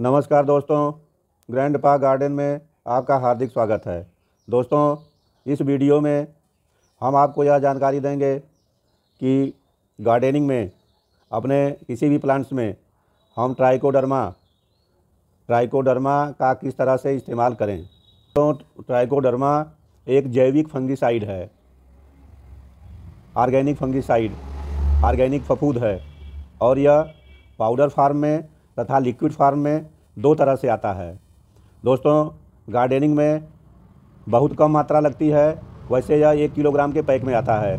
नमस्कार दोस्तों ग्रैंड पा गार्डन में आपका हार्दिक स्वागत है दोस्तों इस वीडियो में हम आपको यह जानकारी देंगे कि गार्डनिंग में अपने किसी भी प्लांट्स में हम ट्राइकोडर्मा ट्राइकोडर्मा का किस तरह से इस्तेमाल करें तो ट्राइकोडर्मा एक जैविक फंगिसाइड है ऑर्गेनिक फंगिसाइड ऑर्गेनिक फफूद है और यह पाउडर फार्म में तथा लिक्विड फार्म में दो तरह से आता है दोस्तों गार्डनिंग में बहुत कम मात्रा लगती है वैसे यह एक किलोग्राम के पैक में आता है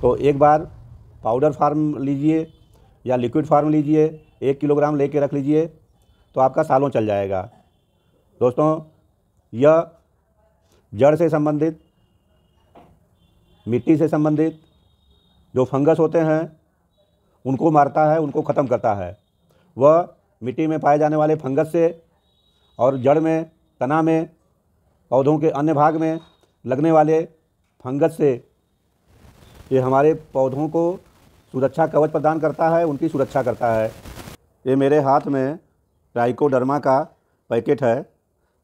तो एक बार पाउडर फार्म लीजिए या लिक्विड फार्म लीजिए एक किलोग्राम ले रख लीजिए तो आपका सालों चल जाएगा दोस्तों यह जड़ से संबंधित मिट्टी से संबंधित जो फंगस होते हैं उनको मारता है उनको ख़त्म करता है वह मिट्टी में पाए जाने वाले फंगस से और जड़ में तना में पौधों के अन्य भाग में लगने वाले फंगस से ये हमारे पौधों को सुरक्षा कवच प्रदान करता है उनकी सुरक्षा करता है ये मेरे हाथ में ट्राइकोडर्मा का पैकेट है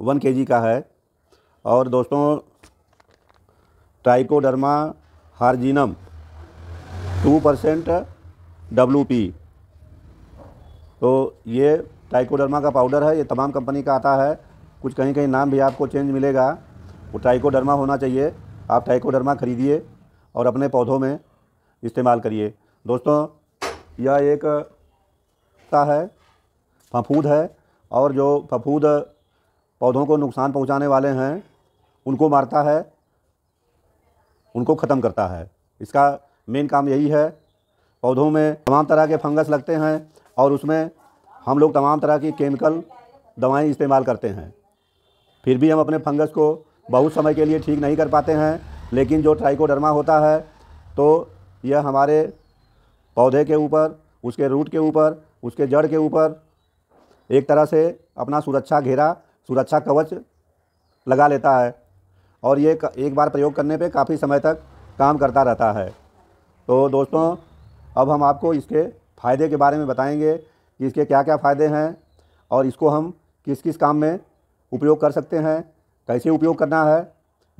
वन के का है और दोस्तों trichoderma harzianum two percent W P तो ये टाइकोडर्मा का पाउडर है ये तमाम कंपनी का आता है कुछ कहीं कहीं नाम भी आपको चेंज मिलेगा वो टाइकोडर्मा होना चाहिए आप टाइकोडर्मा खरीदिए और अपने पौधों में इस्तेमाल करिए दोस्तों यह एक ता है फफूद है और जो फफूद पौधों को नुकसान पहुंचाने वाले हैं उनको मारता है उनको ख़त्म करता है इसका मेन काम यही है पौधों में तमाम तरह के फंगस लगते हैं और उसमें हम लोग तमाम तरह की केमिकल दवाएं इस्तेमाल करते हैं फिर भी हम अपने फंगस को बहुत समय के लिए ठीक नहीं कर पाते हैं लेकिन जो ट्राइकोडर्मा होता है तो यह हमारे पौधे के ऊपर उसके रूट के ऊपर उसके जड़ के ऊपर एक तरह से अपना सुरक्षा घेरा सुरक्षा कवच लगा लेता है और ये एक बार प्रयोग करने पे काफ़ी समय तक काम करता रहता है तो दोस्तों अब हम आपको इसके फ़ायदे के बारे में बताएंगे कि इसके क्या क्या फ़ायदे हैं और इसको हम किस किस काम में उपयोग कर सकते हैं कैसे उपयोग करना है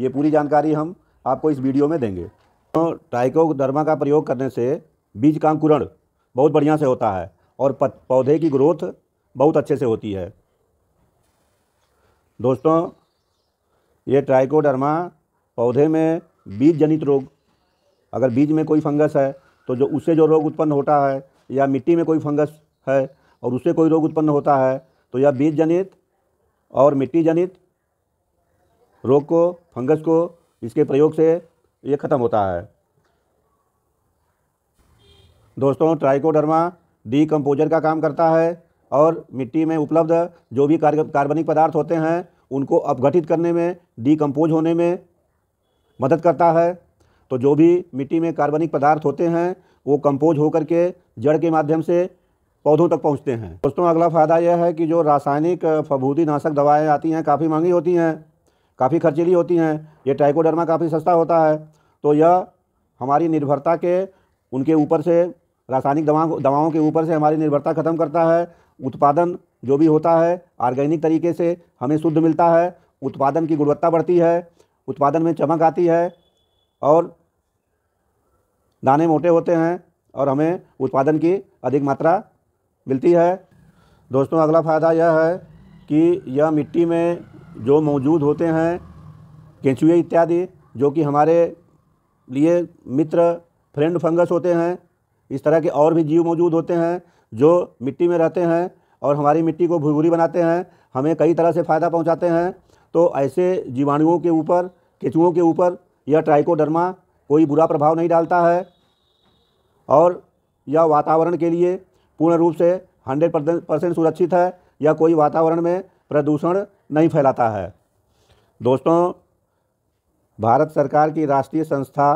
ये पूरी जानकारी हम आपको इस वीडियो में देंगे तो टाइकोडर्मा का प्रयोग करने से बीज का अंकुरण बहुत बढ़िया से होता है और पौधे की ग्रोथ बहुत अच्छे से होती है दोस्तों ये ट्राइकोडर्मा पौधे में बीज जनित रोग अगर बीज में कोई फंगस है तो जो उससे जो रोग उत्पन्न होता है या मिट्टी में कोई फंगस है और उससे कोई रोग उत्पन्न होता है तो यह बीज जनित और मिट्टी जनित रोग को फंगस को इसके प्रयोग से ये ख़त्म होता है दोस्तों ट्राइकोडर्मा डी कंपोजर का काम करता है और मिट्टी में उपलब्ध जो भी कार्बनिक पदार्थ होते हैं उनको अपघटित करने में डीकम्पोज होने में मदद करता है तो जो भी मिट्टी में कार्बनिक पदार्थ होते हैं वो कंपोज होकर के जड़ के माध्यम से पौधों तक पहुंचते हैं दोस्तों अगला फ़ायदा यह है कि जो रासायनिक फभूती नाशक दवाएँ आती हैं काफ़ी महंगी होती हैं काफ़ी खर्चीली होती हैं ये टाइकोडर्मा काफ़ी सस्ता होता है तो यह हमारी निर्भरता के उनके ऊपर से रासायनिक दवाओं दवाओं के ऊपर से हमारी निर्भरता ख़त्म करता है उत्पादन जो भी होता है ऑर्गेनिक तरीके से हमें शुद्ध मिलता है उत्पादन की गुणवत्ता बढ़ती है उत्पादन में चमक आती है और दाने मोटे होते हैं और हमें उत्पादन की अधिक मात्रा मिलती है दोस्तों अगला फ़ायदा यह है कि यह मिट्टी में जो मौजूद होते हैं केंचुए इत्यादि जो कि हमारे लिए मित्र फ्रेंड फंगस होते हैं इस तरह के और भी जीव मौजूद होते हैं जो मिट्टी में रहते हैं और हमारी मिट्टी को भुरभुरी बनाते हैं हमें कई तरह से फ़ायदा पहुंचाते हैं तो ऐसे जीवाणुओं के ऊपर केचुओं के ऊपर यह ट्राइकोडर्मा कोई बुरा प्रभाव नहीं डालता है और यह वातावरण के लिए पूर्ण रूप से हंड्रेड परसेंट सुरक्षित है या कोई वातावरण में प्रदूषण नहीं फैलाता है दोस्तों भारत सरकार की राष्ट्रीय संस्था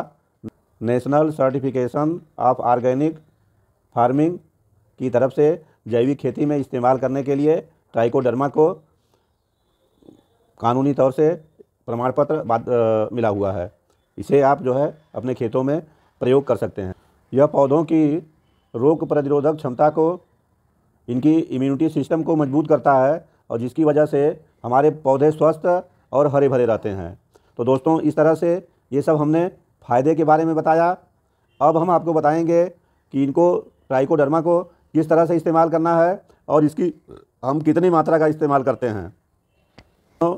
national certification of organic farming की तरफ से जैविक खेती में इस्तेमाल करने के लिए ट्राइकोडर्मा को कानूनी तौर से प्रमाण पत्र मिला हुआ है इसे आप जो है अपने खेतों में प्रयोग कर सकते हैं यह पौधों की रोग प्रतिरोधक क्षमता को इनकी इम्यूनिटी सिस्टम को मजबूत करता है और जिसकी वजह से हमारे पौधे स्वस्थ और हरे भरे रहते हैं तो दोस्तों इस तरह से ये सब हमने फ़ायदे के बारे में बताया अब हम आपको बताएंगे कि इनको ट्राइकोडर्मा को किस तरह से इस्तेमाल करना है और इसकी हम कितनी मात्रा का इस्तेमाल करते हैं तो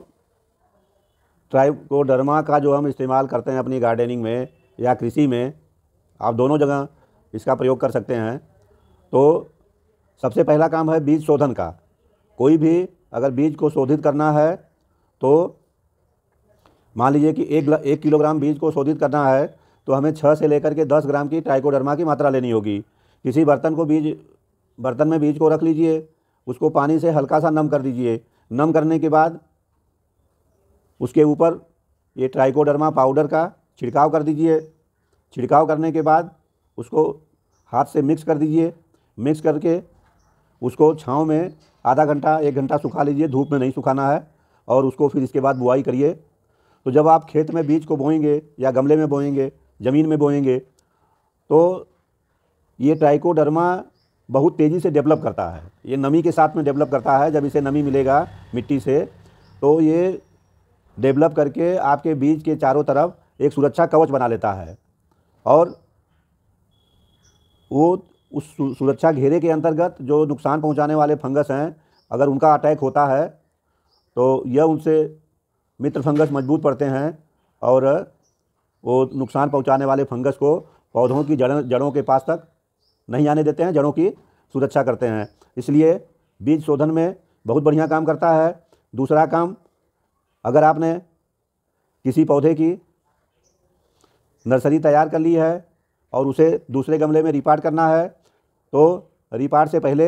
ट्राइकोडर्मा का जो हम इस्तेमाल करते हैं अपनी गार्डनिंग में या कृषि में आप दोनों जगह इसका प्रयोग कर सकते हैं तो सबसे पहला काम है बीज शोधन का कोई भी अगर बीज को शोधित करना है तो मान लीजिए कि एक एक किलोग्राम बीज को शोधित करना है तो हमें छः से लेकर के दस ग्राम की ट्राइकोडर्मा की मात्रा लेनी होगी किसी बर्तन को बीज बर्तन में बीज को रख लीजिए उसको पानी से हल्का सा नम कर दीजिए नम करने के बाद उसके ऊपर ये ट्राइकोडर्मा पाउडर का छिड़काव कर दीजिए छिड़काव करने के बाद उसको हाथ से मिक्स कर दीजिए मिक्स करके उसको छाँव में आधा घंटा एक घंटा सुखा लीजिए धूप में नहीं सुखाना है और उसको फिर इसके बाद बुआई करिए तो जब आप खेत में बीज को बोएंगे या गमले में बोएंगे ज़मीन में बोएंगे तो ये ट्राइकोडर्मा बहुत तेज़ी से डेवलप करता है ये नमी के साथ में डेवलप करता है जब इसे नमी मिलेगा मिट्टी से तो ये डेवलप करके आपके बीज के चारों तरफ एक सुरक्षा कवच बना लेता है और वो उस सुरक्षा घेरे के अंतर्गत जो नुकसान पहुंचाने वाले फंगस हैं अगर उनका अटैक होता है तो यह उनसे मित्र फंगस मजबूत पड़ते हैं और वो नुकसान पहुंचाने वाले फंगस को पौधों की जड़ जड़ों के पास तक नहीं आने देते हैं जड़ों की सुरक्षा करते हैं इसलिए बीज शोधन में बहुत बढ़िया काम करता है दूसरा काम अगर आपने किसी पौधे की नर्सरी तैयार कर ली है और उसे दूसरे गमले में रिपार्ट करना है तो रिपार्ट से पहले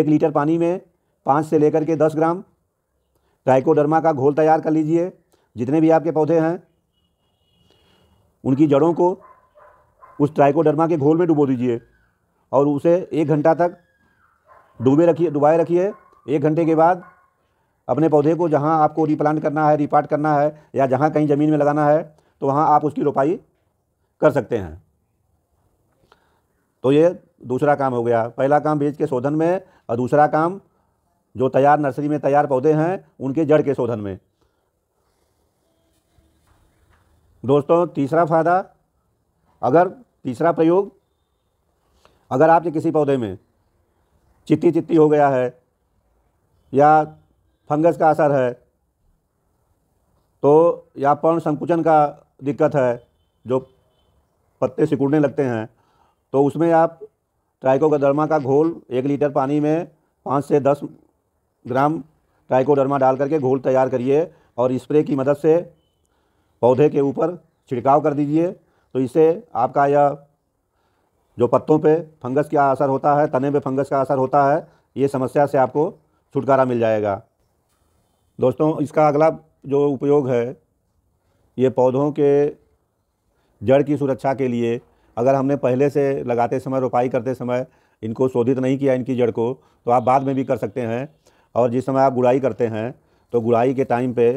एक लीटर पानी में पाँच से लेकर के दस ग्राम ट्राइकोडर्मा का घोल तैयार कर लीजिए जितने भी आपके पौधे हैं उनकी जड़ों को उस ट्राइकोडर्मा के घोल में डुबो दीजिए और उसे एक घंटा तक डूबे रखिए डुबाए रखिए एक घंटे के बाद अपने पौधे को जहाँ आपको रिप्लांट करना है रिपार्ट करना है या जहाँ कहीं ज़मीन में लगाना है तो वहाँ आप उसकी रोपाई कर सकते हैं तो ये दूसरा काम हो गया पहला काम बीज के शोधन में और दूसरा काम जो तैयार नर्सरी में तैयार पौधे हैं उनके जड़ के शोधन में दोस्तों तीसरा फायदा अगर तीसरा प्रयोग अगर आपके किसी पौधे में चित्ती चित्ती हो गया है या फंगस का असर है तो या पर्ण संकुचन का दिक्कत है जो पत्ते सिकुड़ने लगते हैं तो उसमें आप ट्राइकोडर्मा का घोल एक लीटर पानी में पाँच से दस ग्राम ट्राइकोडर्मा डाल करके घोल तैयार करिए और स्प्रे की मदद से पौधे के ऊपर छिड़काव कर दीजिए तो इससे आपका यह जो पत्तों पे फंगस का असर होता है तने पे फंगस का असर होता है ये समस्या से आपको छुटकारा मिल जाएगा दोस्तों इसका अगला जो उपयोग है ये पौधों के जड़ की सुरक्षा के लिए अगर हमने पहले से लगाते समय रोपाई करते समय इनको शोधित नहीं किया इनकी जड़ को तो आप बाद में भी कर सकते हैं और जिस समय आप गुड़ाई करते हैं तो गुड़ाई के टाइम पे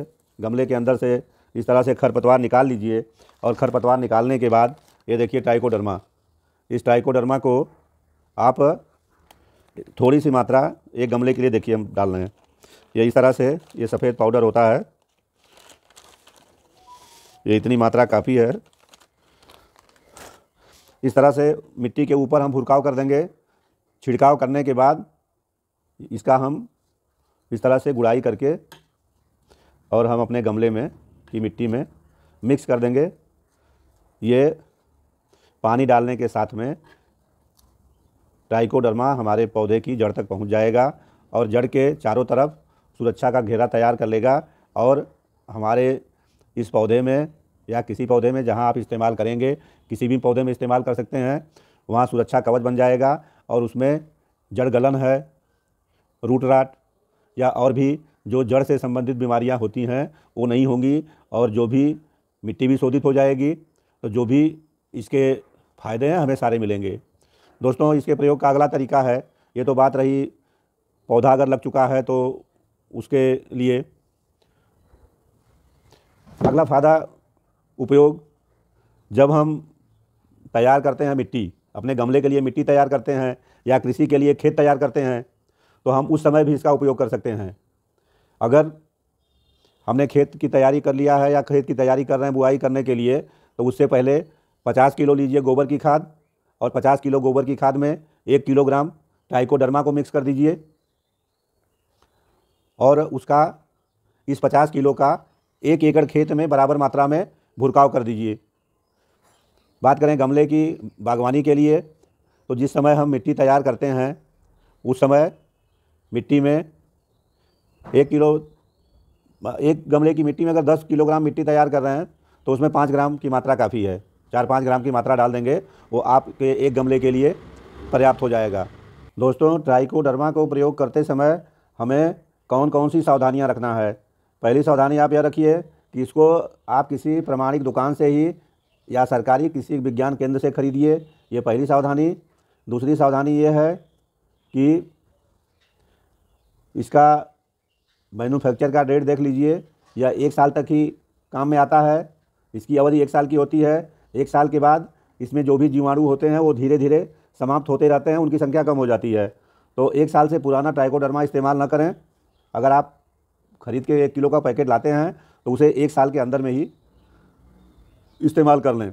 गमले के अंदर से इस तरह से खरपतवार निकाल लीजिए और खरपतवार निकालने के बाद ये देखिए टाइकोडर्मा इस टाइकोडर्मा को आप थोड़ी सी मात्रा एक गमले के लिए देखिए हम डाल रहे हैं ये इस तरह से ये सफ़ेद पाउडर होता है ये इतनी मात्रा काफ़ी है इस तरह से मिट्टी के ऊपर हम भुरकाव कर देंगे छिड़काव करने के बाद इसका हम इस तरह से गुड़ाई करके और हम अपने गमले में की मिट्टी में मिक्स कर देंगे ये पानी डालने के साथ में ट्राइकोडर्मा हमारे पौधे की जड़ तक पहुंच जाएगा और जड़ के चारों तरफ सुरक्षा का घेरा तैयार कर लेगा और हमारे इस पौधे में या किसी पौधे में जहां आप इस्तेमाल करेंगे किसी भी पौधे में इस्तेमाल कर सकते हैं वहां सुरक्षा कवच बन जाएगा और उसमें जड़ गलन है रूट राट या और भी जो जड़ से संबंधित बीमारियां होती हैं वो नहीं होंगी और जो भी मिट्टी भी शोधित हो जाएगी तो जो भी इसके फ़ायदे हैं हमें सारे मिलेंगे दोस्तों इसके प्रयोग का अगला तरीका है ये तो बात रही पौधा अगर लग चुका है तो उसके लिए अगला फ़ायदा उपयोग जब हम तैयार करते हैं मिट्टी अपने गमले के लिए मिट्टी तैयार करते हैं या कृषि के लिए खेत तैयार करते हैं तो हम उस समय भी इसका उपयोग कर सकते हैं अगर हमने खेत की तैयारी कर लिया है या खेत की तैयारी कर रहे हैं बुआई करने के लिए तो उससे पहले पचास किलो लीजिए गोबर की खाद और पचास किलो गोबर की खाद में एक किलोग्राम टाइकोडर्मा को मिक्स कर दीजिए और उसका इस पचास किलो का एक एकड़ खेत में बराबर मात्रा में भुरकाव कर दीजिए बात करें गमले की बागवानी के लिए तो जिस समय हम मिट्टी तैयार करते हैं उस समय मिट्टी में एक किलो एक गमले की मिट्टी में अगर दस किलोग्राम मिट्टी तैयार कर रहे हैं तो उसमें पाँच ग्राम की मात्रा काफ़ी है चार पाँच ग्राम की मात्रा डाल देंगे वो आपके एक गमले के लिए पर्याप्त हो जाएगा दोस्तों ट्राइकोडर्मा को प्रयोग करते समय हमें कौन कौन सी सावधानियाँ रखना है पहली सावधानी आप यह रखिए कि इसको आप किसी प्रमाणिक दुकान से ही या सरकारी किसी विज्ञान केंद्र से खरीदिए ये पहली सावधानी दूसरी सावधानी ये है कि इसका मैनुफैक्चर का डेट देख लीजिए या एक साल तक ही काम में आता है इसकी अवधि एक साल की होती है एक साल के बाद इसमें जो भी जीवाणु होते हैं वो धीरे धीरे समाप्त होते रहते हैं उनकी संख्या कम हो जाती है तो एक साल से पुराना ट्राइकोडर्मा इस्तेमाल ना करें अगर आप ख़रीद के एक किलो का पैकेट लाते हैं तो उसे एक साल के अंदर में ही इस्तेमाल कर लें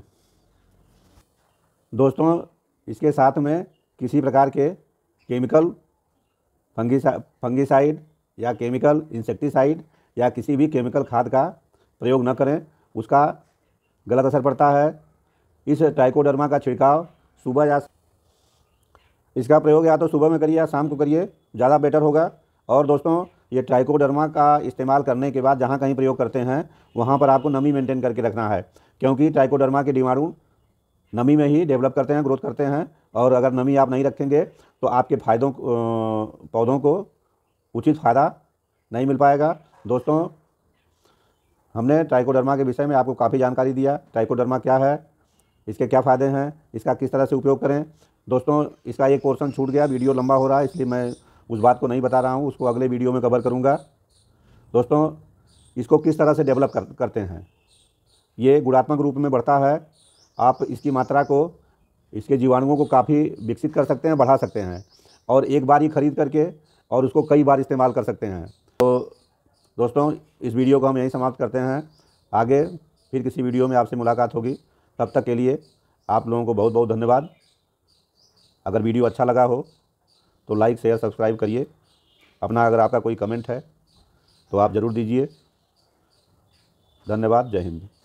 दोस्तों इसके साथ में किसी प्रकार के केमिकल फंगीसा फंगीसाइड या केमिकल इंसेक्टिसाइड या किसी भी केमिकल खाद का प्रयोग न करें उसका गलत असर पड़ता है इस ट्राइकोडर्मा का छिड़काव सुबह या इसका प्रयोग या तो सुबह में करिए या शाम को करिए ज़्यादा बेटर होगा और दोस्तों ये ट्राइकोडर्मा का इस्तेमाल करने के बाद जहाँ कहीं प्रयोग करते हैं वहाँ पर आपको नमी मेंटेन करके रखना है क्योंकि ट्राइकोडर्मा के डिमाणु नमी में ही डेवलप करते हैं ग्रोथ करते हैं और अगर नमी आप नहीं रखेंगे तो आपके फायदों पौधों को उचित फ़ायदा नहीं मिल पाएगा दोस्तों हमने ट्राइकोडर्मा के विषय में आपको काफ़ी जानकारी दिया ट्राइकोडर्मा क्या है इसके क्या फ़ायदे हैं इसका किस तरह से उपयोग करें दोस्तों इसका एक पोर्सन छूट गया वीडियो लंबा हो रहा है इसलिए मैं उस बात को नहीं बता रहा हूँ उसको अगले वीडियो में कवर करूँगा दोस्तों इसको किस तरह से डेवलप कर, करते हैं ये गुणात्मक रूप में बढ़ता है आप इसकी मात्रा को इसके जीवाणुओं को काफ़ी विकसित कर सकते हैं बढ़ा सकते हैं और एक बार ही खरीद करके और उसको कई बार इस्तेमाल कर सकते हैं तो दोस्तों इस वीडियो को हम यहीं समाप्त करते हैं आगे फिर किसी वीडियो में आपसे मुलाकात होगी तब तक के लिए आप लोगों को बहुत बहुत धन्यवाद अगर वीडियो अच्छा लगा हो तो लाइक शेयर सब्सक्राइब करिए अपना अगर आपका कोई कमेंट है तो आप ज़रूर दीजिए धन्यवाद जय हिंद